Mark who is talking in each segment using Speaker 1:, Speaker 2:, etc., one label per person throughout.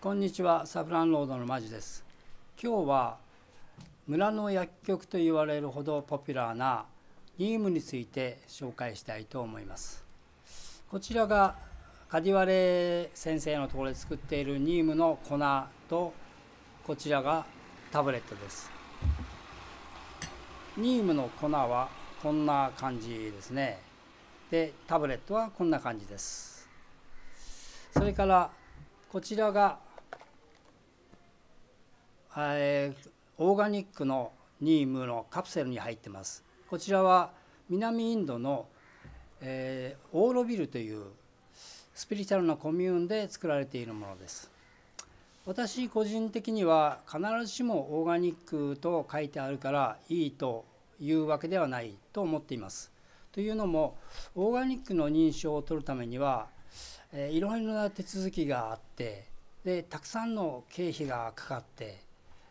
Speaker 1: こんにちはサフランロードのマジです今日は村の薬局と言われるほどポピュラーなニームについて紹介したいと思いますこちらがカディワレ先生のところで作っているニームの粉とこちらがタブレットですニームの粉はこんな感じですねでタブレットはこんな感じですそれからこちらがオーガニックのニームのカプセルに入ってますこちらは南インドの、えー、オーロビルというスピリチュアルなコミューンで作られているものです私個人的には必ずしもオーガニックと書いてあるからいいというわけではないと思っていますというのもオーガニックの認証を取るためには、えー、いろいろな手続きがあってでたくさんの経費がかかって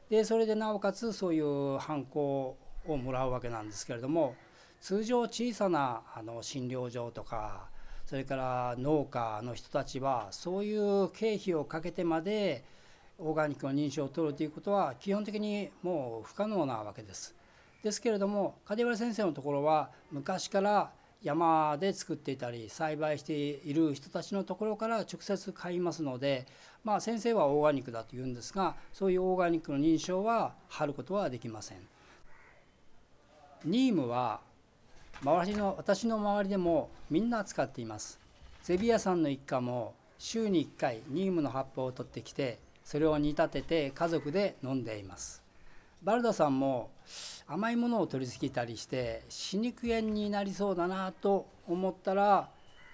Speaker 1: でそれでなおかつそういう犯行をもらうわけなんですけれども通常小さなあの診療所とかそれから農家の人たちはそういう経費をかけてまでオーガニックの認証を取るということは基本的にもう不可能なわけです。ですけれども梶原先生のところは昔から山で作っていたり栽培している人たちのところから直接買いますので、まあ、先生はオーガニックだと言うんですがそういうオーガニックの認証は貼ることはできません。ニームは周りの私の周りでもみんな使っています。ゼビアさんの一家も週に1回ニームの葉っぱを取ってきてそれを煮立てて家族で飲んでいます。バルダさんも甘いものを取りすぎたりして歯肉炎になりそうだなと思ったら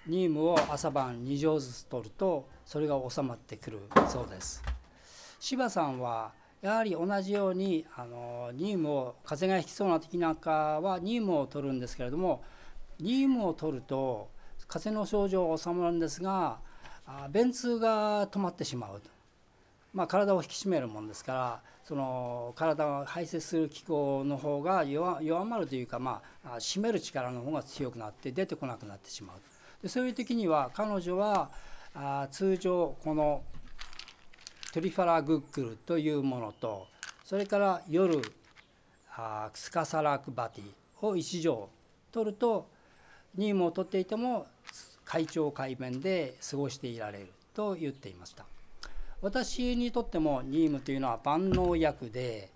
Speaker 1: ニウムを朝晩2錠ずつ取るとそれが収まってくるそうです柴さんはやはり同じようにあのニウムを風邪がひきそうな時なんかはニウムを取るんですけれどもニウムを取ると風邪の症状は収まるんですが便通が止まってしまうとまあ、体を引き締めるもんですからその体を排泄する機構の方が弱まるというか、まあ、締める力の方が強くなって出てこなくなってしまうでそういう時には彼女はあ通常このトリファラグックルというものとそれから夜あスカサラクバティを1錠取ると任務を取っていても会長会面で過ごしていられると言っていました。私にとってもニームというのは万能薬で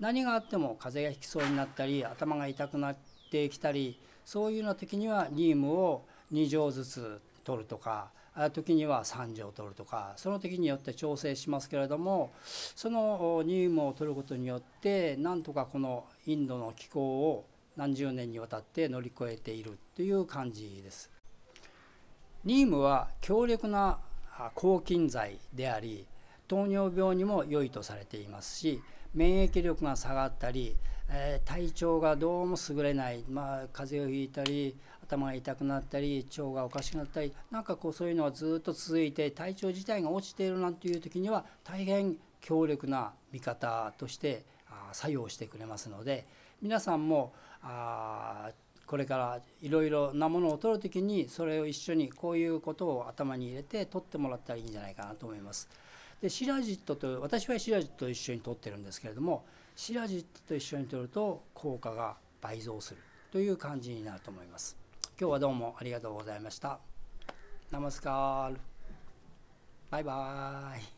Speaker 1: 何があっても風邪がひきそうになったり頭が痛くなってきたりそういうような時にはニームを2錠ずつ取るとか時には3錠取るとかその時によって調整しますけれどもそのニームを取ることによってなんとかこのインドの気候を何十年にわたって乗り越えているという感じです。ニームは強力な抗菌剤であり糖尿病にも良いとされていますし免疫力が下がったり、えー、体調がどうも優れない、まあ、風邪をひいたり頭が痛くなったり腸がおかしくなったりなんかこうそういうのはずっと続いて体調自体が落ちているなんていう時には大変強力な味方として作用してくれますので皆さんもあこれからいろいろなものを取る時にそれを一緒にこういうことを頭に入れて取ってもらったらいいんじゃないかなと思います。でシラジットと私はシラジットと一緒に取ってるんですけれどもシラジットと一緒に取ると効果が倍増するという感じになると思います今日はどうもありがとうございましたナマスカールバイバーイ